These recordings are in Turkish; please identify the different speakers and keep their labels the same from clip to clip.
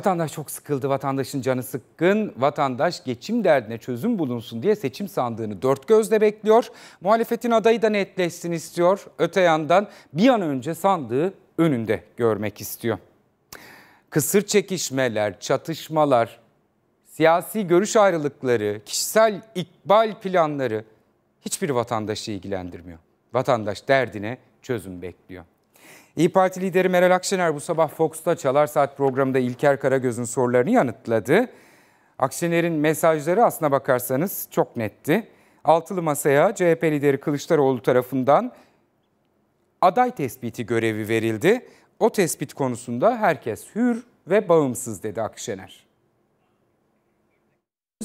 Speaker 1: Vatandaş çok sıkıldı, vatandaşın canı sıkkın. Vatandaş geçim derdine çözüm bulunsun diye seçim sandığını dört gözle bekliyor. Muhalefetin adayı da netleşsin istiyor. Öte yandan bir an önce sandığı önünde görmek istiyor. Kısır çekişmeler, çatışmalar, siyasi görüş ayrılıkları, kişisel ikbal planları hiçbir vatandaşı ilgilendirmiyor. Vatandaş derdine çözüm bekliyor. İyi Parti lideri Meral Akşener bu sabah Fox'ta Çalar Saat programında İlker Karagöz'ün sorularını yanıtladı. Akşener'in mesajları aslına bakarsanız çok netti. Altılı Masa'ya CHP lideri Kılıçdaroğlu tarafından aday tespiti görevi verildi. O tespit konusunda herkes hür ve bağımsız dedi Akşener.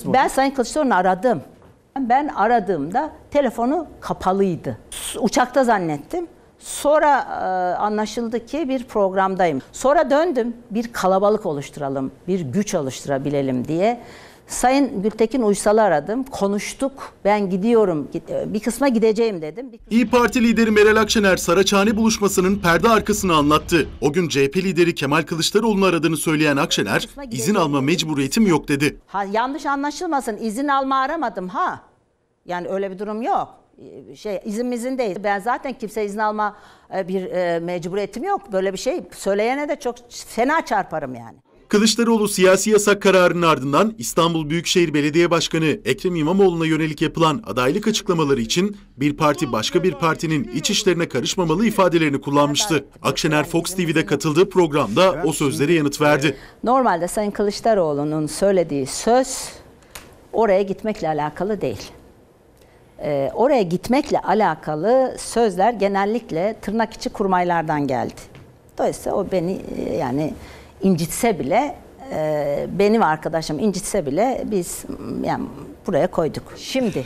Speaker 2: Ben Sayın Kılıçdaroğlu'nu aradım. Ben aradığımda telefonu kapalıydı. Uçakta zannettim. Sonra e, anlaşıldı ki bir programdayım. Sonra döndüm bir kalabalık oluşturalım, bir güç oluşturabilelim diye. Sayın Gültekin Uysal'ı aradım. Konuştuk. Ben gidiyorum. E, bir kısma gideceğim dedim. Kısma...
Speaker 3: İyi Parti lideri Meral Akşener Saraçhane buluşmasının perde arkasını anlattı. O gün CHP lideri Kemal Kılıçdaroğlu'nu aradığını söyleyen Akşener izin alma mecburiyetim yok dedi.
Speaker 2: Ha, yanlış anlaşılmasın. izin alma aramadım ha. Yani öyle bir durum yok. E, şey değil. Ben zaten kimse izin alma e, bir e, mecburiyetim yok. Böyle bir şey söyleyene de çok fena çarparım yani.
Speaker 3: Kılıçdaroğlu siyasi yasak kararının ardından İstanbul Büyükşehir Belediye Başkanı Ekrem İmamoğlu'na yönelik yapılan adaylık açıklamaları için bir parti başka bir partinin iç işlerine karışmamalı ifadelerini kullanmıştı. Akşener Fox TV'de katıldığı programda o sözlere yanıt verdi.
Speaker 2: Normalde Sayın Kılıçdaroğlu'nun söylediği söz oraya gitmekle alakalı değil. Ee, oraya gitmekle alakalı sözler genellikle tırnak içi kurmaylardan geldi. Dolayısıyla o beni e, yani incitse bile e, benim arkadaşım incitse bile biz yani buraya koyduk. Şimdi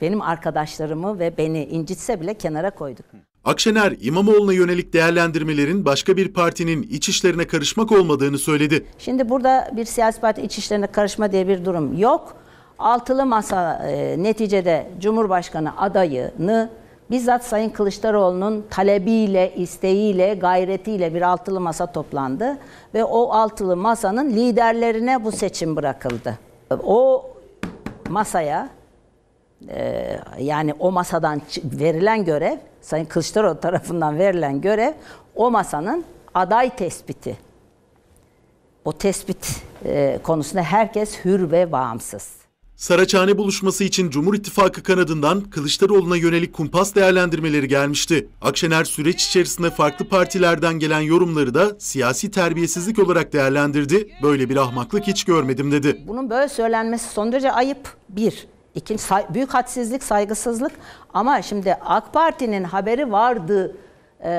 Speaker 2: benim arkadaşlarımı ve beni incitse bile kenara koyduk.
Speaker 3: Akşener, İmamoğlu'na yönelik değerlendirmelerin başka bir partinin iç işlerine karışmak olmadığını söyledi.
Speaker 2: Şimdi burada bir siyasi parti iç işlerine karışma diye bir durum yok. Altılı masa e, neticede Cumhurbaşkanı adayını bizzat Sayın Kılıçdaroğlu'nun talebiyle, isteğiyle, gayretiyle bir altılı masa toplandı ve o altılı masanın liderlerine bu seçim bırakıldı. O masaya e, yani o masadan verilen görev, Sayın Kılıçdaroğlu tarafından verilen görev o masanın aday tespiti. O tespit e, konusunda herkes hür ve bağımsız.
Speaker 3: Saraçhane buluşması için Cumhur İttifakı kanadından Kılıçdaroğlu'na yönelik kumpas değerlendirmeleri gelmişti. Akşener süreç içerisinde farklı partilerden gelen yorumları da siyasi terbiyesizlik olarak değerlendirdi. Böyle bir ahmaklık hiç görmedim dedi.
Speaker 2: Bunun böyle söylenmesi son derece ayıp bir. İkinci büyük hadsizlik, saygısızlık ama şimdi AK Parti'nin haberi vardı e,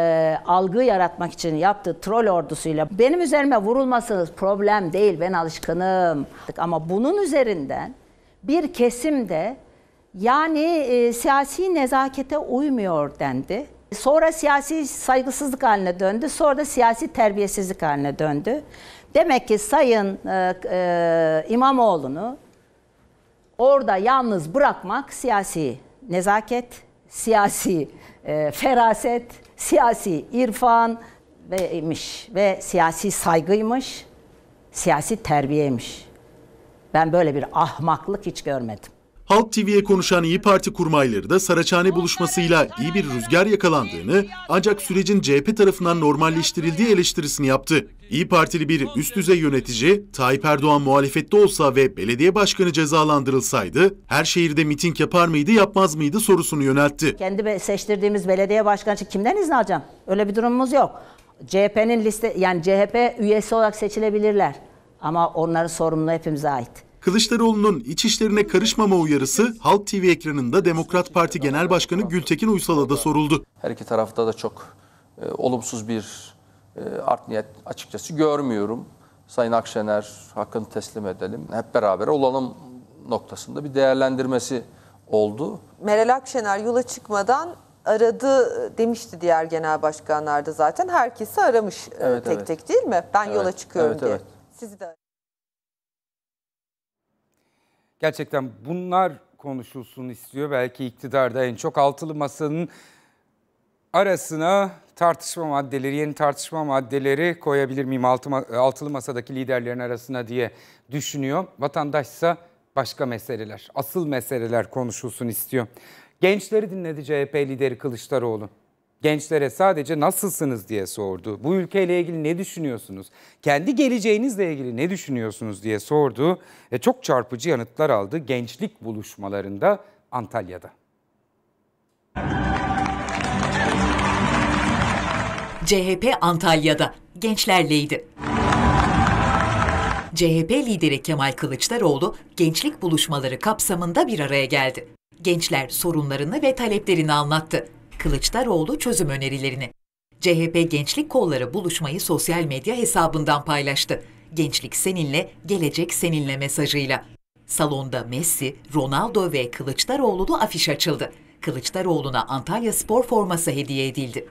Speaker 2: algı yaratmak için yaptığı troll ordusuyla benim üzerime vurulmasınız problem değil ben alışkınım. Ama bunun üzerinden bir kesim de yani e, siyasi nezakete uymuyor dendi. Sonra siyasi saygısızlık haline döndü. Sonra da siyasi terbiyesizlik haline döndü. Demek ki Sayın e, e, İmamoğlu'nu orada yalnız bırakmak siyasi nezaket, siyasi e, feraset, siyasi irfan, ve imiş ve siyasi saygıymış, siyasi terbiyemiş. Ben böyle bir ahmaklık hiç görmedim. Halk TV'ye
Speaker 3: konuşan İyi Parti kurmayları da Saraçhane buluşmasıyla iyi bir rüzgar yakalandığını ancak sürecin CHP tarafından normalleştirildiği eleştirisini yaptı. İyi Partili bir üst düzey yönetici Tayyip Erdoğan muhalefette olsa ve belediye başkanı cezalandırılsaydı her şehirde miting yapar mıydı yapmaz mıydı sorusunu yöneltti.
Speaker 2: Kendi seçtirdiğimiz belediye başkanı için kimden izin alacağım? Öyle bir durumumuz yok. CHP'nin liste yani CHP üyesi olarak seçilebilirler. Ama onların sorumluluğu hepimize ait.
Speaker 3: Kılıçdaroğlu'nun iç işlerine karışmama uyarısı Halk TV ekranında Demokrat Parti Genel Başkanı Gültekin Uysal'a da soruldu. Her iki tarafta da çok e, olumsuz bir e, art niyet açıkçası görmüyorum. Sayın Akşener
Speaker 1: hakkını teslim edelim, hep beraber olalım noktasında bir değerlendirmesi oldu.
Speaker 2: Meral Akşener yola çıkmadan aradı demişti diğer genel başkanlarda zaten. Herkesi aramış e, evet, tek evet. tek değil mi? Ben evet, yola çıkıyorum evet, diye. Evet. Sizi
Speaker 3: de
Speaker 1: Gerçekten bunlar konuşulsun istiyor. Belki iktidarda en çok altılı masanın arasına tartışma maddeleri, yeni tartışma maddeleri koyabilir miyim altı, altılı masadaki liderlerin arasına diye düşünüyor. Vatandaşsa başka meseleler, asıl meseleler konuşulsun istiyor. Gençleri dinledi CHP lideri Kılıçdaroğlu gençlere sadece nasılsınız diye sordu. Bu ülkeyle ilgili ne düşünüyorsunuz? Kendi geleceğinizle ilgili ne düşünüyorsunuz diye sordu ve çok çarpıcı yanıtlar aldı gençlik buluşmalarında Antalya'da.
Speaker 3: CHP Antalya'da gençlerleydi. CHP lideri Kemal Kılıçdaroğlu gençlik buluşmaları kapsamında bir araya geldi. Gençler sorunlarını ve taleplerini anlattı. Kılıçdaroğlu çözüm önerilerini. CHP Gençlik Kolları buluşmayı sosyal medya hesabından paylaştı. Gençlik seninle, gelecek seninle mesajıyla. Salonda Messi, Ronaldo ve Kılıçdaroğlu'lu afiş açıldı. Kılıçdaroğlu'na Antalya spor forması hediye edildi.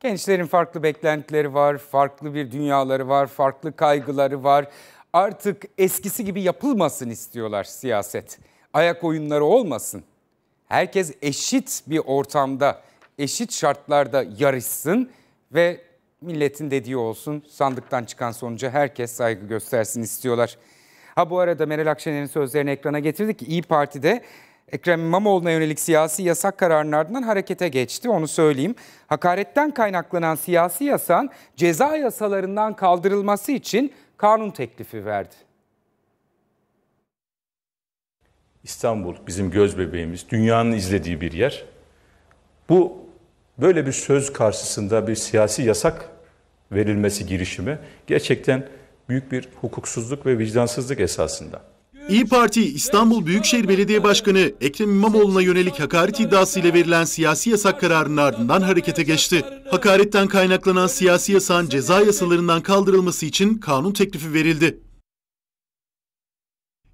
Speaker 1: Gençlerin farklı beklentileri var, farklı bir dünyaları var, farklı kaygıları var. Artık eskisi gibi yapılmasın istiyorlar siyaset ayak oyunları olmasın. Herkes eşit bir ortamda, eşit şartlarda yarışsın ve milletin dediği olsun. Sandıktan çıkan sonuca herkes saygı göstersin istiyorlar. Ha bu arada Meral Akşener'in sözlerini ekrana getirdik. İyi Parti'de Ekrem İmamoğlu'na yönelik siyasi yasak kararının ardından harekete geçti. Onu söyleyeyim. Hakaretten kaynaklanan siyasi yasan ceza yasalarından kaldırılması için kanun teklifi verdi.
Speaker 3: İstanbul bizim göz bebeğimiz, dünyanın izlediği bir yer. Bu böyle bir söz karşısında bir siyasi yasak verilmesi girişimi gerçekten büyük bir hukuksuzluk ve vicdansızlık esasında. İyi Parti İstanbul Büyükşehir Belediye Başkanı Ekrem İmamoğlu'na yönelik hakaret iddiasıyla verilen siyasi yasak kararının ardından harekete geçti. Hakaretten kaynaklanan siyasi yasağın ceza yasalarından kaldırılması için kanun teklifi verildi.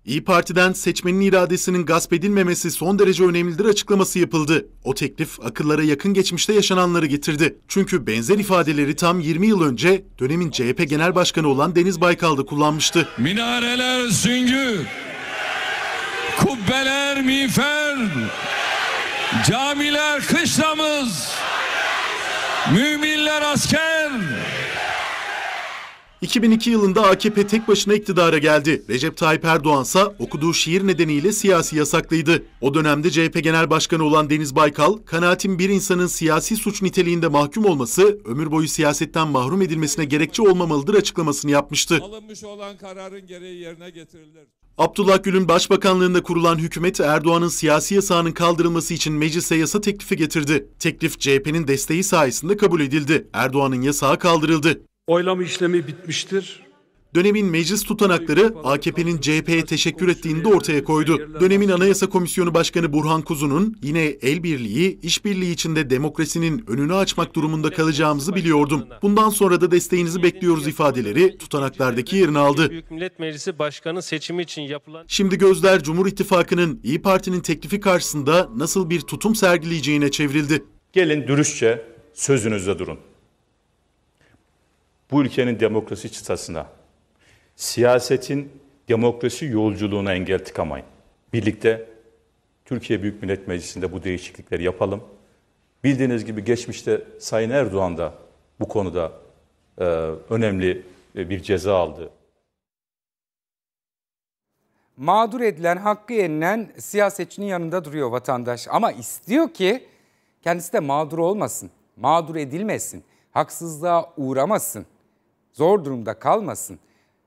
Speaker 3: İyi Parti'den seçmenin iradesinin gasp edilmemesi son derece önemlidir açıklaması yapıldı. O teklif akıllara yakın geçmişte yaşananları getirdi. Çünkü benzer ifadeleri tam 20 yıl önce dönemin CHP Genel Başkanı olan Deniz Baykal da kullanmıştı. Minareler süngü, kubbeler miğfer, camiler kışlamız, müminler asker, 2002 yılında AKP tek başına iktidara geldi. Recep Tayyip Erdoğansa okuduğu şiir nedeniyle siyasi yasaklıydı. O dönemde CHP Genel Başkanı olan Deniz Baykal, kanaatin bir insanın siyasi suç niteliğinde mahkum olması, ömür boyu siyasetten mahrum edilmesine gerekçe olmamalıdır açıklamasını yapmıştı. Alınmış olan kararın gereği yerine getirilir. Abdullah Gül'ün başbakanlığında kurulan hükümet Erdoğan'ın siyasi yasağının kaldırılması için meclise yasa teklifi getirdi. Teklif CHP'nin desteği sayesinde kabul edildi. Erdoğan'ın yasağı kaldırıldı. Oylama işlemi bitmiştir. Dönemin meclis tutanakları AKP'nin CHP'ye teşekkür ettiğini de ortaya koydu. Dönemin Anayasa Komisyonu Başkanı Burhan Kuzu'nun yine el birliği, işbirliği içinde demokrasinin önünü açmak durumunda kalacağımızı biliyordum. Bundan sonra da desteğinizi bekliyoruz ifadeleri tutanaklardaki yerini aldı. Büyük Millet Meclisi Başkanı seçimi
Speaker 2: için yapılan
Speaker 3: Şimdi gözler Cumhur İttifakı'nın İyi Parti'nin teklifi karşısında nasıl bir tutum sergileyeceğine çevrildi. Gelin dürüstçe sözünüzde durun bu ülkenin demokrasi çıtasına, siyasetin demokrasi yolculuğuna engel tıkamayın. Birlikte Türkiye Büyük Millet Meclisi'nde bu değişiklikleri yapalım. Bildiğiniz gibi geçmişte Sayın Erdoğan da bu konuda e, önemli e, bir ceza aldı.
Speaker 1: Mağdur edilen, hakkı yenilen siyasetçinin yanında duruyor vatandaş. Ama istiyor ki kendisi de mağdur olmasın, mağdur edilmesin, haksızlığa uğramasın zor durumda kalmasın.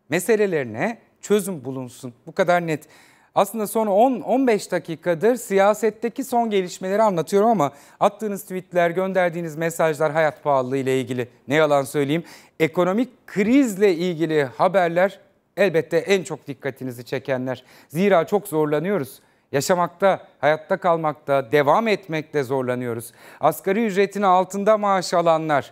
Speaker 1: Meselelerine çözüm bulunsun. Bu kadar net. Aslında son 10-15 dakikadır siyasetteki son gelişmeleri anlatıyorum ama attığınız tweetler, gönderdiğiniz mesajlar hayat pahalılığı ile ilgili ne yalan söyleyeyim. Ekonomik krizle ilgili haberler elbette en çok dikkatinizi çekenler. Zira çok zorlanıyoruz. Yaşamakta, hayatta kalmakta, devam etmekte zorlanıyoruz. Asgari ücretin altında maaş alanlar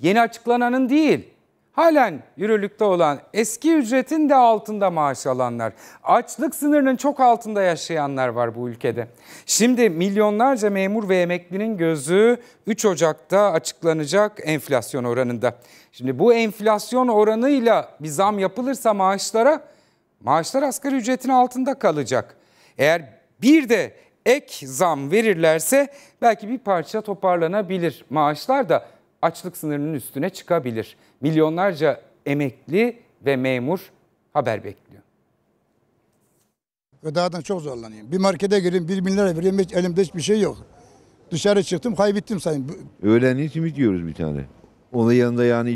Speaker 1: yeni açıklananın değil, halen yürürlükte olan eski ücretin de altında maaş alanlar, açlık sınırının çok altında yaşayanlar var bu ülkede. Şimdi milyonlarca memur ve emeklinin gözü 3 Ocak'ta açıklanacak enflasyon oranında. Şimdi bu enflasyon oranıyla bir zam yapılırsa maaşlara, maaşlar asgari ücretin altında kalacak. Eğer bir de ek zam verirlerse belki bir parça toparlanabilir maaşlar da açlık sınırının üstüne çıkabilir. Milyonlarca emekli ve memur haber bekliyor. Gıdadan çok zorlanıyorum. Bir markete gireyim, bir bin lira vereyim, hiç, elimde hiçbir şey yok. Dışarı çıktım, kaybettim sayın.
Speaker 3: Öğlen yetimi diyoruz bir tane. Onun yanında yani